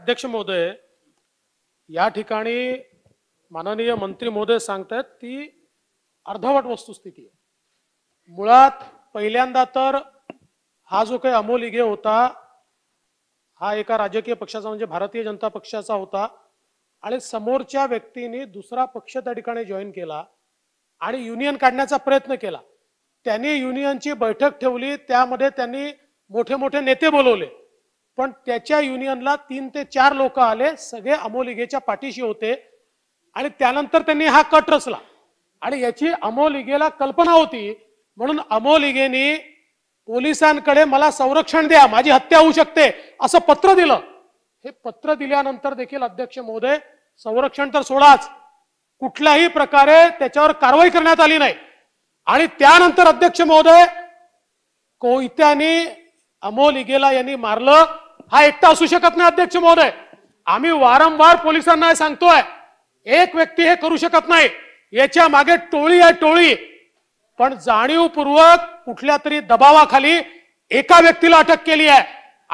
अध्यक्ष महोदय या ठिकाणी माननीय मंत्री महोदय सांगतायत ती अर्धवट वस्तुस्थिती आहे मुळात पहिल्यांदा तर हा जो काही अमोल इगे होता हा एका राजकीय पक्षाचा म्हणजे भारतीय जनता पक्षाचा होता आणि समोरच्या व्यक्तीने दुसरा पक्ष त्या ठिकाणी जॉईन केला आणि युनियन काढण्याचा प्रयत्न केला त्यांनी युनियनची बैठक ठेवली त्यामध्ये त्यांनी मोठे मोठे नेते बोलवले पण त्याच्या युनियनला तीन ते चार लोक आले सगळे अमोलिगेच्या पाठीशी होते आणि त्यानंतर त्यांनी हा कट रचला आणि याची अमोलिगेला कल्पना होती म्हणून अमोलिगेने पोलिसांकडे मला संरक्षण द्या माझी हत्या होऊ शकते असं पत्र दिलं हे पत्र दिल्यानंतर देखील अध्यक्ष महोदय संरक्षण तर सोडाच कुठल्याही प्रकारे त्याच्यावर कारवाई करण्यात आली नाही आणि त्यानंतर अध्यक्ष महोदय कोयत्याने अमोलिगेला यांनी मारलं हा एकटा असू शकत नाही अध्यक्ष महोदय आम्ही वारंवार पोलिसांना सांगतोय एक व्यक्ती हे करू शकत नाही याच्या मागे टोळी आहे टोळी पण जाणीवपूर्वक कुठल्या तरी दबावाखाली एका व्यक्तीला अटक केली आहे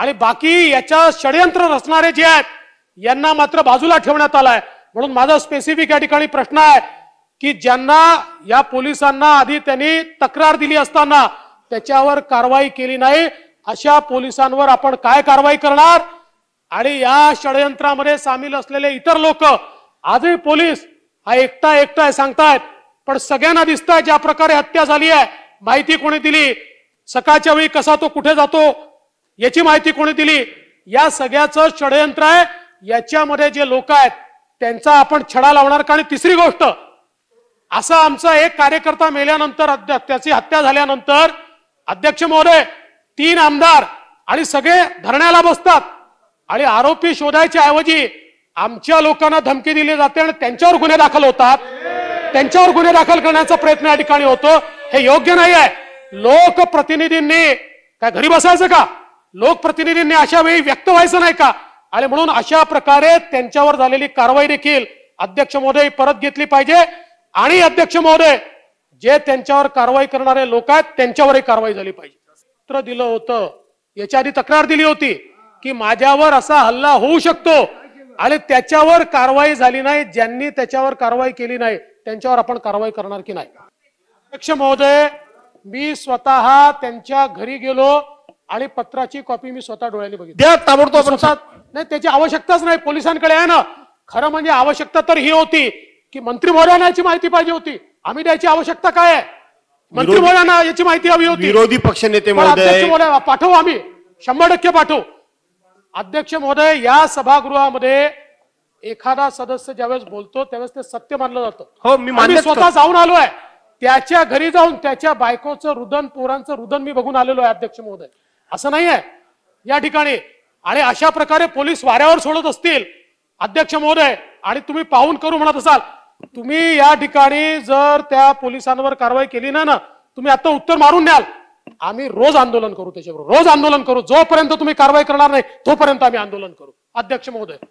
आणि बाकी याच्या षडयंत्र रचणारे जे आहेत यांना मात्र बाजूला ठेवण्यात आलाय म्हणून माझा स्पेसिफिक या ठिकाणी प्रश्न आहे की ज्यांना या पोलिसांना आधी त्यांनी तक्रार दिली असताना त्याच्यावर कारवाई केली नाही अशा पोलिसांवर आपण काय कारवाई करणार आणि या षडयंत्रामध्ये सामील असलेले इतर लोक आजही पोलीस हा एकटा एकटा सांगतायत पण सगळ्यांना दिसतंय ज्या प्रकारे हत्या झाली आहे माहिती कोणी दिली सकाळच्या वेळी कसा तो कुठे जातो याची माहिती कोणी दिली या सगळ्याचं षडयंत्र आहे याच्यामध्ये जे लोक आहेत त्यांचा आपण छडा लावणार का आणि तिसरी गोष्ट असा आमचा एक कार्यकर्ता मेल्यानंतर त्याची हत्या झाल्यानंतर अध्यक्ष महोदय तीन आमदार आणि सगळे धरण्याला बसतात आणि आरोपी शोधायच्या ऐवजी आमच्या लोकांना धमकी दिली जाते आणि त्यांच्यावर गुन्हे दाखल होतात त्यांच्यावर गुन्हे दाखल करण्याचा प्रयत्न या ठिकाणी होतो हे योग्य नाही आहे लोकप्रतिनिधींनी काय घरी बसायचं का लोकप्रतिनिधींनी अशा वेळी व्यक्त व्हायचं नाही का आणि म्हणून अशा प्रकारे त्यांच्यावर झालेली कारवाई देखील अध्यक्ष महोदय परत घेतली पाहिजे आणि अध्यक्ष महोदय जे त्यांच्यावर कारवाई करणारे लोक आहेत त्यांच्यावरही कारवाई झाली पाहिजे पत्र दिलं होतं याच्या आधी तक्रार दिली होती की माझ्यावर असा हल्ला होऊ शकतो आणि त्याच्यावर कारवाई झाली नाही ज्यांनी त्याच्यावर कारवाई केली नाही त्यांच्यावर आपण कारवाई करणार की नाही अध्यक्ष महोदय मी स्वतः त्यांच्या घरी गेलो आणि पत्राची कॉपी मी स्वतः डोळ्याने बघितली ताबडतोब नाही त्याची आवश्यकताच नाही पोलिसांकडे आहे ना खरं म्हणजे आवश्यकता तर ही होती की मंत्री महोदयाची माहिती पाहिजे होती आम्ही द्यायची आवश्यकता काय आहे मंत्री महोदयांना याची माहिती हवी होती विरोधी पक्ष नेते महोदय पाठवू आम्ही शंभर टक्के पाठवू अध्यक्ष महोदय या सभागृहामध्ये एखादा सदस्य ज्यावेळेस बोलतो त्यावेळेस ते सत्य मानलं जातं हो मी स्वतः जाऊन आलो आहे त्याच्या घरी जाऊन त्याच्या बायकोचं रुदन पोरांचं रुदन मी बघून आलेलो आहे अध्यक्ष महोदय असं नाही आहे या ठिकाणी आणि अशा प्रकारे पोलीस वाऱ्यावर सोडत असतील अध्यक्ष महोदय आणि तुम्ही पाहून करू म्हणत असाल तुम्ही या ठिकाणी जर त्या पोलिसांवर कारवाई केली ना ना तुम्ही आता उत्तर मारून द्याल आम्ही रोज आंदोलन करू त्याच्यावर रोज आंदोलन करू जोपर्यंत तुम्ही कारवाई करणार नाही तोपर्यंत आम्ही आंदोलन करू अध्यक्ष महोदय